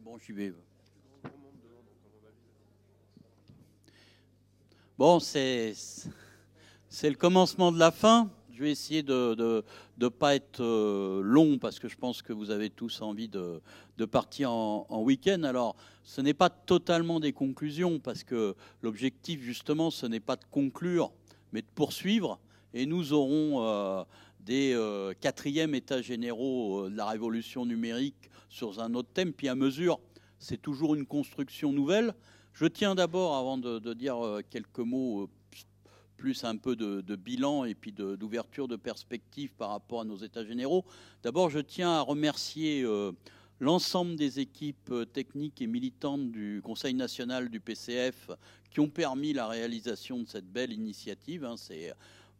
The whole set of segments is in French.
bon, vais. Bon, c'est le commencement de la fin. Je vais essayer de ne pas être euh, long parce que je pense que vous avez tous envie de, partir en, week-end. Alors, ce n'est pas totalement des conclusions parce que l'objectif, justement, ce n'est pas de conclure, mais de poursuivre. Et nous aurons... Euh, des euh, quatrièmes états généraux euh, de la révolution numérique sur un autre thème. Puis à mesure, c'est toujours une construction nouvelle. Je tiens d'abord, avant de, dire euh, quelques mots, plus un peu de, bilan et puis d'ouverture de, perspectives perspective par rapport à nos états généraux, d'abord je tiens à remercier l'ensemble des équipes techniques et militantes du Conseil national du PCF qui ont permis la réalisation de cette belle initiative. Hein. C'est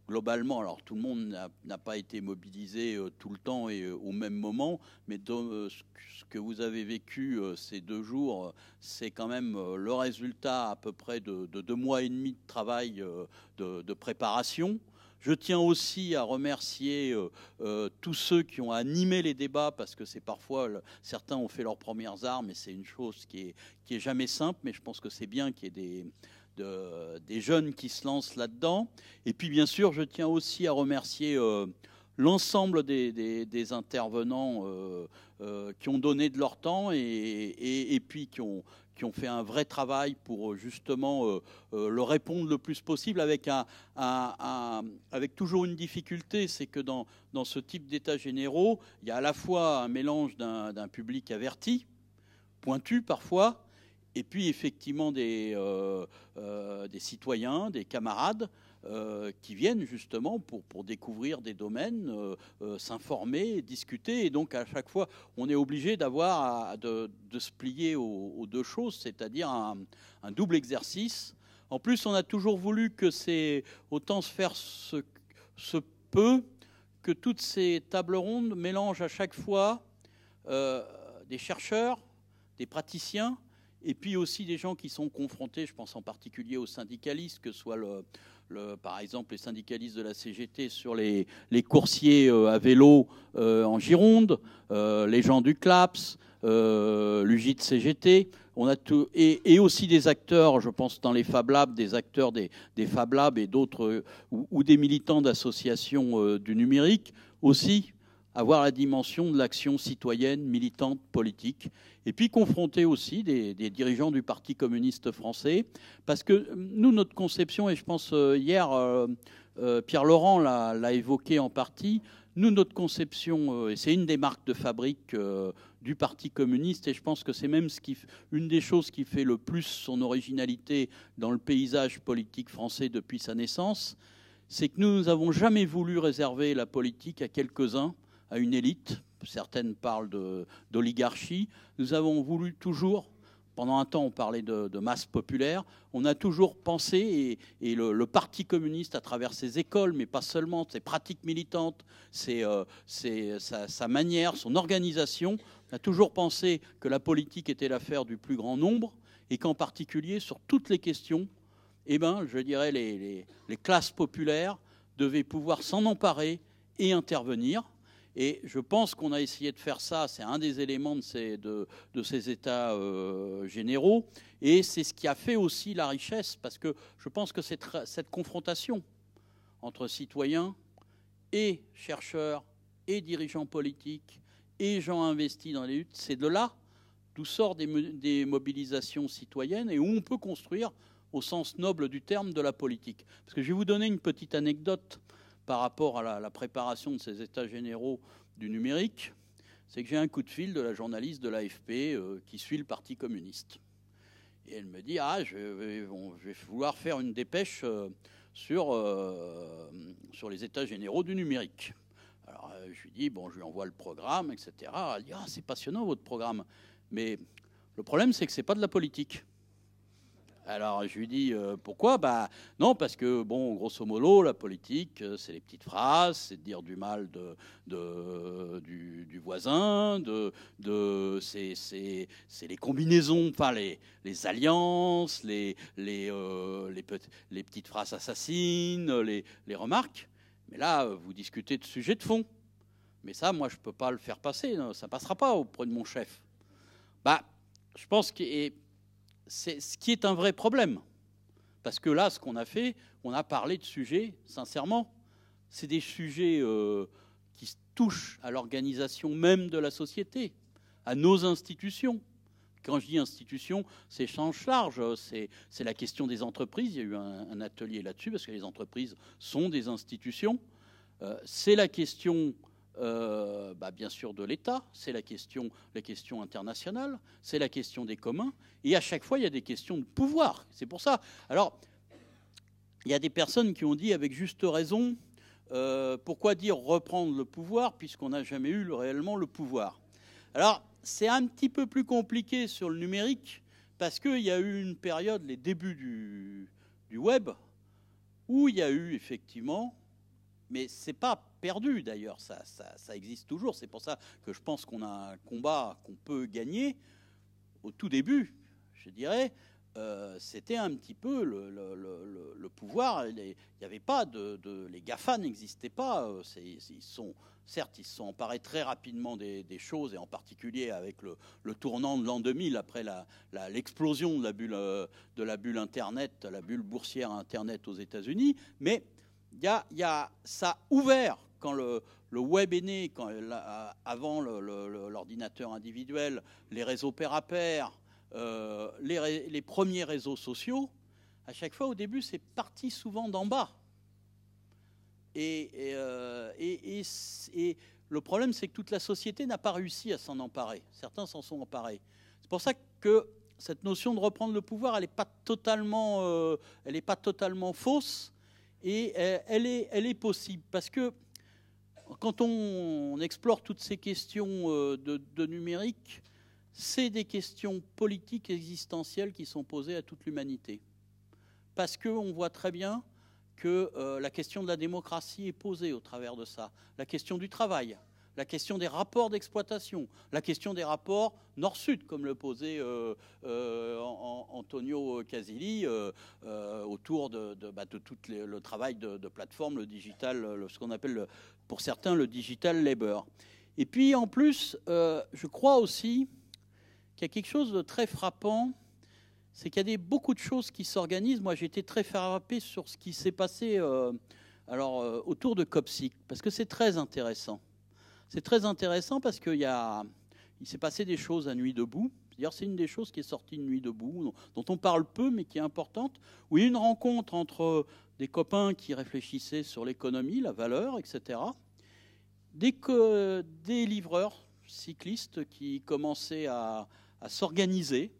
globalement, alors tout le monde n'a pas été mobilisé euh, tout le temps et euh, au même moment, mais euh, ce que vous avez vécu ces deux jours, c'est quand même le résultat à peu près de, deux mois et demi de travail de, préparation. Je tiens aussi à remercier tous ceux qui ont animé les débats, parce que c'est parfois, certains ont fait leurs premières armes, et c'est une chose qui est, qui est jamais simple, mais je pense que c'est bien qu'il y ait des, des jeunes qui se lancent là-dedans. Et puis, bien sûr, je tiens aussi à remercier euh, l'ensemble des, intervenants euh, euh, qui ont donné de leur temps et, puis qui ont, fait un vrai travail pour justement leur le répondre le plus possible avec, avec toujours une difficulté, c'est que dans, dans, ce type d'État généraux, il y a à la fois un mélange d'un public averti, pointu parfois, et puis effectivement des, euh, euh, des citoyens, des camarades euh, qui viennent justement pour, découvrir des domaines, s'informer, discuter. Et donc à chaque fois, on est obligé d'avoir de, se plier aux, deux choses, c'est-à-dire un, double exercice. En plus, on a toujours voulu que c'est autant se faire ce, ce peu que toutes ces tables rondes mélangent à chaque fois des chercheurs, des praticiens, et puis aussi des gens qui sont confrontés, je pense en particulier aux syndicalistes, que ce soit par exemple les syndicalistes de la CGT sur les, coursiers euh, à vélo euh, en Gironde, euh, les gens du CLAPS, l'UGIT CGT. On a et, aussi des acteurs, je pense dans les Fab Labs, des acteurs des, Fab Labs et d'autres, ou, des militants d'associations du numérique aussi, avoir la dimension de l'action citoyenne, militante, politique, et puis confronter aussi des, dirigeants du Parti communiste français, parce que euh, nous, notre conception, et je pense euh, hier, euh, Pierre Laurent l'a évoqué en partie, nous, notre conception, et c'est une des marques de fabrique du Parti communiste, et je pense que c'est même une des choses qui fait le plus son originalité dans le paysage politique français depuis sa naissance, c'est que nous n'avons jamais voulu réserver la politique à quelques-uns à une élite. Certaines parlent d'oligarchie. Nous avons voulu toujours pendant un temps, on parlait de, masse populaire. On a toujours pensé, et, le, Parti communiste, à travers ses écoles, mais pas seulement, ses pratiques militantes, euh, sa, manière, son organisation, a toujours pensé que la politique était l'affaire du plus grand nombre, et qu'en particulier, sur toutes les questions, eh ben, je dirais, les classes populaires devaient pouvoir s'en emparer et intervenir. Et je pense qu'on a essayé de faire ça, c'est un des éléments de ces, de, ces États euh, généraux, et c'est ce qui a fait aussi la richesse, parce que je pense que cette, cette confrontation entre citoyens et chercheurs et dirigeants politiques et gens investis dans les luttes, c'est de là d'où sort des, des mobilisations citoyennes et où on peut construire au sens noble du terme de la politique. Parce que je vais vous donner une petite anecdote par rapport à la, préparation de ces états généraux du numérique, c'est que j'ai un coup de fil de la journaliste de l'AFP euh, qui suit le Parti communiste. Et elle me dit Ah, je vais, vouloir faire une dépêche euh, sur, euh, sur les états généraux du numérique. Alors je lui dis Bon, je lui envoie le programme, etc. Elle dit Ah, c'est passionnant votre programme. Mais le problème, c'est que ce n'est pas de la politique. Alors je lui dis euh, pourquoi Bah non parce que bon grosso modo la politique euh, c'est les petites phrases, c'est dire du mal de, du, voisin, de, de c'est les combinaisons, enfin les, alliances, les les, euh, les petites phrases assassines, les, remarques. Mais là vous discutez de sujets de fond. Mais ça moi je peux pas le faire passer, hein, ça passera pas auprès de mon chef. Bah je pense que c'est ce qui est un vrai problème. Parce que là, ce qu'on a fait, on a parlé de sujets, sincèrement, c'est des sujets euh, qui touchent à l'organisation même de la société, à nos institutions. Quand je dis institutions, c'est change large, c'est la question des entreprises. Il y a eu un, atelier là-dessus, parce que les entreprises sont des institutions. Euh, c'est la question euh, bah, bien sûr de l'État, c'est la question, la question internationale, c'est la question des communs, et à chaque fois, il y a des questions de pouvoir. C'est pour ça. Alors, il y a des personnes qui ont dit avec juste raison, euh, pourquoi dire reprendre le pouvoir puisqu'on n'a jamais eu réellement le pouvoir Alors, c'est un petit peu plus compliqué sur le numérique, parce qu'il y a eu une période, les débuts du web, où il y a eu effectivement mais c'est pas perdu d'ailleurs, ça, ça, existe toujours. C'est pour ça que je pense qu'on a un combat qu'on peut gagner. Au tout début, je dirais, euh, c'était un petit peu le, pouvoir. Il n'y avait pas de, les Gafa n'existaient pas. Euh, ils sont certes, ils se sont emparés très rapidement des, choses, et en particulier avec le, tournant de l'an 2000, après l'explosion la, de, la bulle, euh, de la bulle Internet, la bulle boursière Internet aux États-Unis. Mais ça a ouvert quand le, web est né, quand, avant l'ordinateur individuel, les réseaux pair à pair, euh, les, premiers réseaux sociaux, à chaque fois au début, c'est parti souvent d'en bas. Et, euh, et, le problème, c'est que toute la société n'a pas réussi à s'en emparer. Certains s'en sont emparés. C'est pour ça que cette notion de reprendre le pouvoir, elle n'est euh, pas totalement fausse. Et euh, elle est, possible parce que quand on, explore toutes ces questions euh, de, numérique, c'est des questions politiques existentielles qui sont posées à toute l'humanité. Parce qu'on voit très bien que euh, la question de la démocratie est posée au travers de ça, la question du travail, la question des rapports d'exploitation, la question des rapports nord-sud, comme le posait euh, euh, Antonio Casilli, euh, autour de, de, bah, tout le travail de, plateforme, le digital, ce qu'on appelle pour certains le digital labor. Et puis en plus, je crois aussi qu'il y a quelque chose de très frappant, c'est qu'il y a beaucoup de choses qui s'organisent. Moi, j'ai été très frappé sur ce qui s'est passé alors, autour de COPSIC, parce que c'est très intéressant. C'est très intéressant parce qu'il y a, s'est passé des choses à Nuit debout. c'est une des choses qui est sortie de Nuit debout, dont on parle peu, mais qui est importante, où il y a une rencontre entre des copains qui réfléchissaient sur l'économie, la valeur, etc., des, que, des livreurs cyclistes qui commençaient à, s'organiser,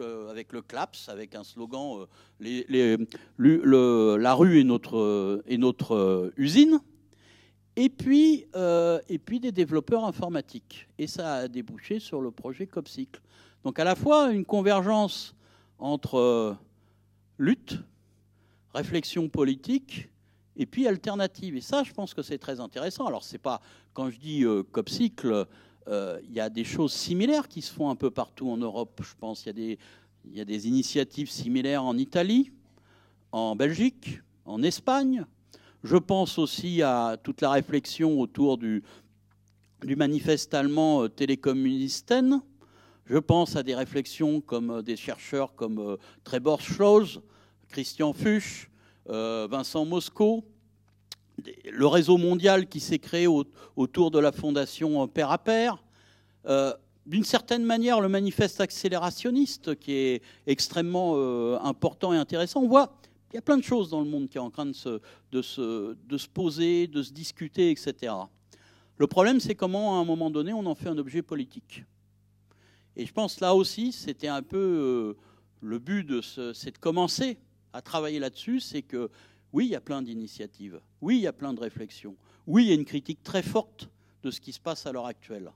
euh, avec le claps, avec un slogan euh, La rue est notre, euh, usine. Et puis, euh, et puis des développeurs informatiques. Et ça a débouché sur le projet Copcycle. Donc à la fois une convergence entre euh, lutte, réflexion politique, et puis alternative. Et ça, je pense que c'est très intéressant. Alors, c'est pas quand je dis euh, euh il y a des choses similaires qui se font un peu partout en Europe. Je pense qu'il y a des initiatives similaires en Italie, en Belgique, en Espagne. Je pense aussi à toute la réflexion autour du, manifeste allemand euh, Je pense à des réflexions comme euh, des chercheurs comme euh, Trevor Christian Fuchs, euh, Vincent Mosco, le réseau mondial qui s'est créé autour de la fondation Père à Père. D'une certaine manière, le manifeste accélérationniste qui est extrêmement important et intéressant. On voit il y a plein de choses dans le monde qui sont en train de se, de poser, de se discuter, etc. Le problème, c'est comment, à un moment donné, on en fait un objet politique. Et je pense là aussi, c'était un peu euh, le but, de c'est de commencer à travailler là-dessus, c'est que oui, il y a plein d'initiatives, oui, il y a plein de réflexions, oui, il y a une critique très forte de ce qui se passe à l'heure actuelle.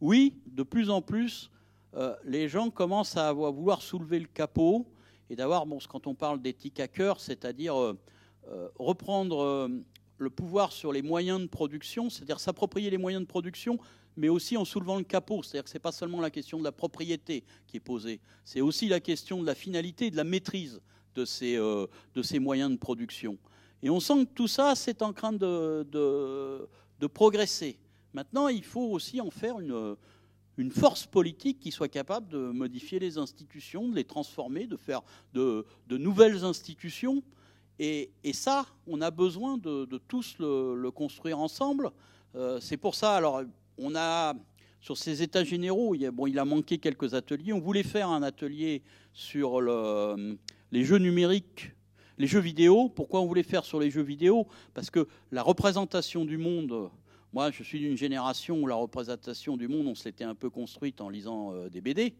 Oui, de plus en plus, euh, les gens commencent à vouloir soulever le capot et d'avoir, bon, quand on parle d'éthique à cœur, c'est-à-dire euh, euh, reprendre euh, le pouvoir sur les moyens de production, c'est-à-dire s'approprier les moyens de production, mais aussi en soulevant le capot. C'est-à-dire que ce n'est pas seulement la question de la propriété qui est posée, c'est aussi la question de la finalité et de la maîtrise de ces, moyens de production. Et on sent que tout ça, c'est en train de, de, de, progresser. Maintenant, il faut aussi en faire une, une force politique qui soit capable de modifier les institutions, de les transformer, de faire de, nouvelles institutions. Et, ça, on a besoin de, tous le, construire ensemble. Euh, c'est pour ça, alors, on a, sur ces états généraux, il a, bon, il a manqué quelques ateliers. On voulait faire un atelier sur les jeux numériques les jeux vidéo, pourquoi on voulait faire sur les jeux vidéo Parce que la représentation du monde moi, je suis d'une génération où la représentation du monde, on se l'était un peu construite en lisant euh, des BD.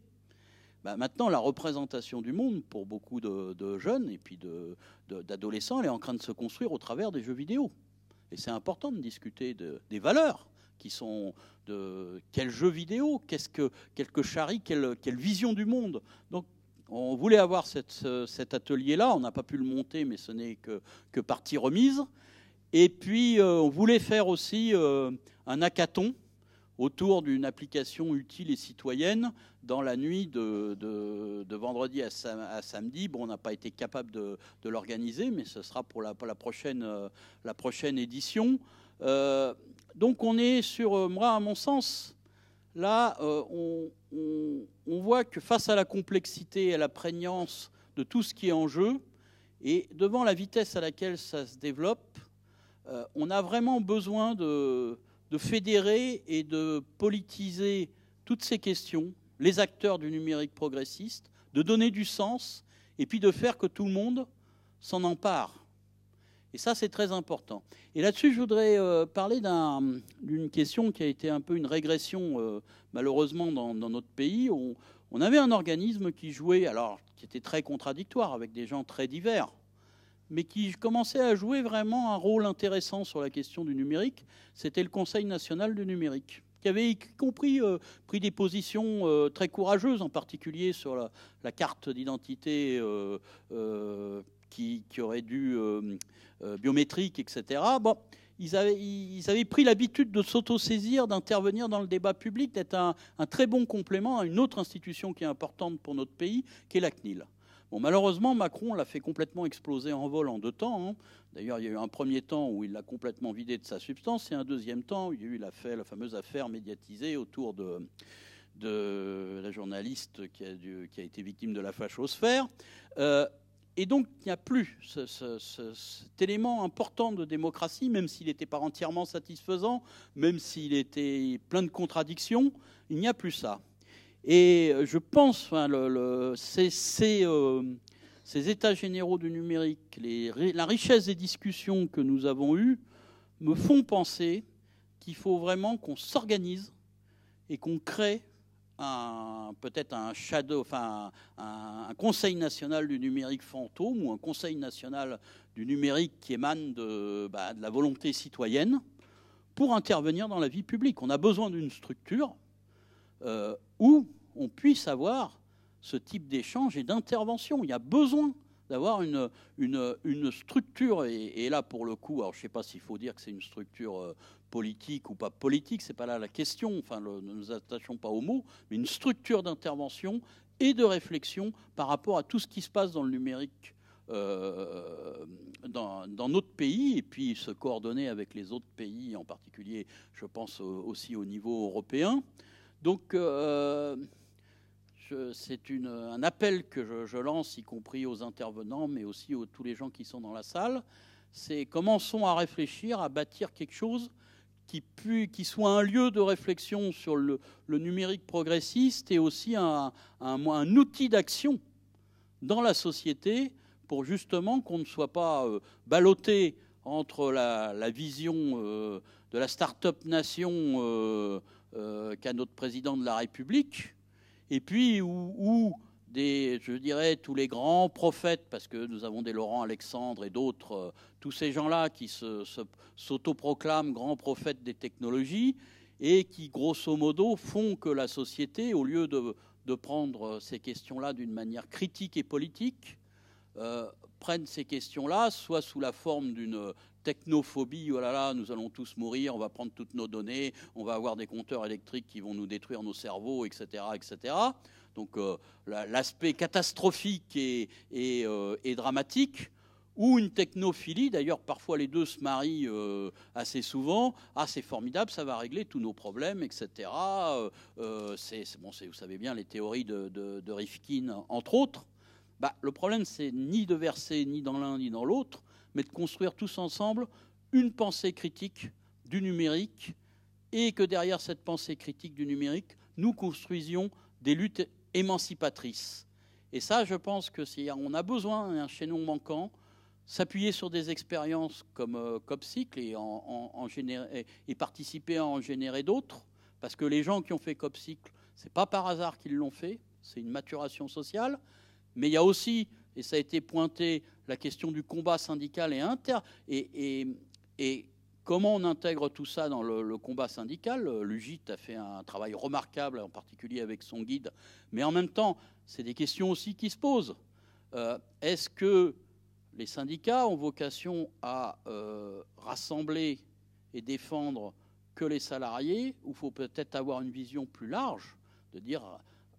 Bah, maintenant, la représentation du monde, pour beaucoup de, jeunes et puis d'adolescents, elle est en train de se construire au travers des jeux vidéo. Et c'est important de discuter des valeurs qui sont de quel jeu vidéo, qu'est-ce que, quelques que quelle, quelle vision du monde. Donc, on voulait avoir cet atelier-là, on n'a pas pu le monter, mais ce n'est que, que partie remise. Et puis, euh, on voulait faire aussi euh, un hackathon autour d'une application utile et citoyenne. Dans la nuit de, vendredi à, samedi, bon, on n'a pas été capable de, l'organiser, mais ce sera pour la, euh, prochaine, édition. donc on est sur, moi à mon sens, là, on, voit que face à la complexité et à la prégnance de tout ce qui est en jeu, et devant la vitesse à laquelle ça se développe, euh, on a vraiment besoin de, fédérer et de politiser toutes ces questions, les acteurs du numérique progressiste, de donner du sens et puis de faire que tout le monde s'en empare. Et ça, c'est très important. Et là-dessus, je voudrais euh, parler d'une question qui a été un peu une régression, euh, malheureusement, dans, notre pays. on avait un organisme qui jouait, alors, qui était très contradictoire avec des gens très divers mais qui commençait à jouer vraiment un rôle intéressant sur la question du numérique, c'était le Conseil national du numérique qui avait compris euh, pris des positions euh, très courageuses, en particulier sur la, carte d'identité euh, qui, aurait dû biométrique, etc. Bon, ils avaient, pris l'habitude de s'autosaisir, d'intervenir dans le débat public, d'être un très bon complément à une autre institution qui est importante pour notre pays, qui est la CNIL malheureusement, Macron l'a fait complètement exploser en vol en deux temps. Hein. D'ailleurs, il y a eu un premier temps où il l'a complètement vidé de sa substance, et un deuxième temps où il y a eu fait, la fameuse affaire médiatisée autour de, la journaliste qui a, été victime de la fachosphère. Euh, et donc, il n'y a plus cet élément important de démocratie, même s'il n'était pas entièrement satisfaisant, même s'il était plein de contradictions, il n'y a plus ça. Et euh, je pense, enfin, euh, ces, états généraux du numérique, la richesse des discussions que nous avons eues, me font penser qu'il faut vraiment qu'on s'organise et qu'on crée peut-être un shadow, un, conseil national du numérique fantôme ou un conseil national du numérique qui émane de bah, la volonté citoyenne pour intervenir dans la vie publique. On a besoin d'une structure, euh, où on puisse avoir ce type d'échange et d'intervention. Il y a besoin d'avoir une, structure. Et, là, pour le coup, alors je ne sais pas s'il faut dire que c'est une structure euh, politique ou pas politique, ce n'est pas là la question, enfin, ne nous attachons pas aux mots, mais une structure d'intervention et de réflexion par rapport à tout ce qui se passe dans le numérique. Euh, dans, notre pays et puis se coordonner avec les autres pays, en particulier, je pense aussi au niveau européen. Donc, euh, c'est un appel que je, lance, y compris aux intervenants, mais aussi à tous les gens qui sont dans la salle. C'est commençons à réfléchir, à bâtir quelque chose qui, qui soit un lieu de réflexion sur le, numérique progressiste et aussi un, outil d'action dans la société pour justement qu'on ne soit pas euh, ballotté entre la, vision euh, de la start-up nation euh, euh, qu'a notre président de la République, et puis où, des, je dirais, tous les grands prophètes, parce que nous avons des Laurent Alexandre et d'autres, tous ces gens-là qui s'autoproclament grands prophètes des technologies et qui, grosso modo, font que la société, au lieu de prendre ces questions-là d'une manière critique et politique, euh, prennent ces questions-là, soit sous la forme d'une technophobie, oh là là, nous allons tous mourir, on va prendre toutes nos données, on va avoir des compteurs électriques qui vont nous détruire nos cerveaux, etc. etc. Donc euh, l'aspect catastrophique euh, et, dramatique, ou une technophilie, d'ailleurs parfois les deux se marient assez souvent, ah c'est formidable, ça va régler tous nos problèmes, etc. c'est, bon, vous savez bien les théories de Rifkin, entre autres. Bah, le problème, c'est ni de verser ni dans l'un ni dans l'autre, mais de construire tous ensemble une pensée critique du numérique et que derrière cette pensée critique du numérique, nous construisions des luttes émancipatrices. Et ça, je pense que si on a besoin d'un hein, chaînon manquant, s'appuyer sur des expériences comme euh, Copcycle et, et, participer à en générer d'autres, parce que les gens qui ont fait Copcycle, ce n'est pas par hasard qu'ils l'ont fait, c'est une maturation sociale, mais il y a aussi, et ça a été pointé, la question du combat syndical et inter. Et, comment on intègre tout ça dans le, combat syndical L'UGIT a fait un travail remarquable, en particulier avec son guide. Mais en même temps, c'est des questions aussi qui se posent. Euh, est-ce que les syndicats ont vocation à euh, rassembler et défendre que les salariés, ou faut peut-être avoir une vision plus large, de dire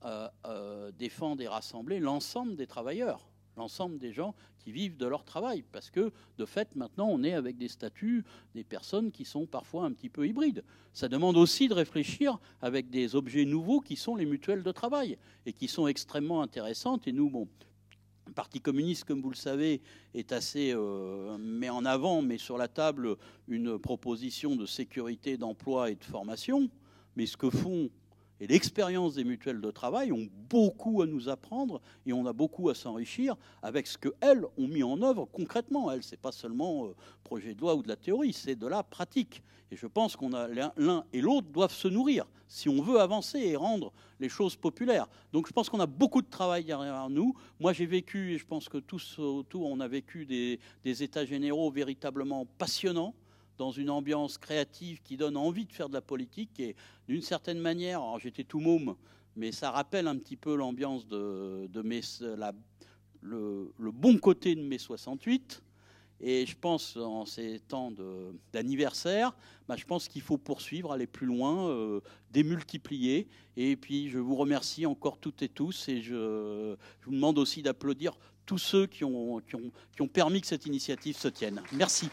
euh, euh défendre et rassembler l'ensemble des travailleurs, l'ensemble des gens qui vivent de leur travail. Parce que, de fait, maintenant, on est avec des statuts, des personnes qui sont parfois un petit peu hybrides. Ça demande aussi de réfléchir avec des objets nouveaux qui sont les mutuelles de travail et qui sont extrêmement intéressantes. Et nous, bon, le Parti communiste, comme vous le savez, est assez euh, met en avant, met sur la table une proposition de sécurité d'emploi et de formation. Mais ce que font et l'expérience des mutuelles de travail ont beaucoup à nous apprendre et on a beaucoup à s'enrichir avec ce qu'elles ont mis en œuvre concrètement. Elles, ce n'est pas seulement euh, projet de loi ou de la théorie, c'est de la pratique. Et je pense qu'on a l'un et l'autre doivent se nourrir si on veut avancer et rendre les choses populaires. Donc je pense qu'on a beaucoup de travail derrière nous. Moi j'ai vécu, et je pense que tous autour, on a vécu des états généraux véritablement passionnants dans une ambiance créative qui donne envie de faire de la politique. Et d'une certaine manière, j'étais tout môme, mais ça rappelle un petit peu l'ambiance de, de mes, le, bon côté de mai 68. Et je pense, en ces temps d'anniversaire, bah, je pense qu'il faut poursuivre, aller plus loin, euh, démultiplier. Et puis, je vous remercie encore toutes et tous. Et je, vous demande aussi d'applaudir tous ceux qui ont, qui, ont, qui ont permis que cette initiative se tienne. Merci.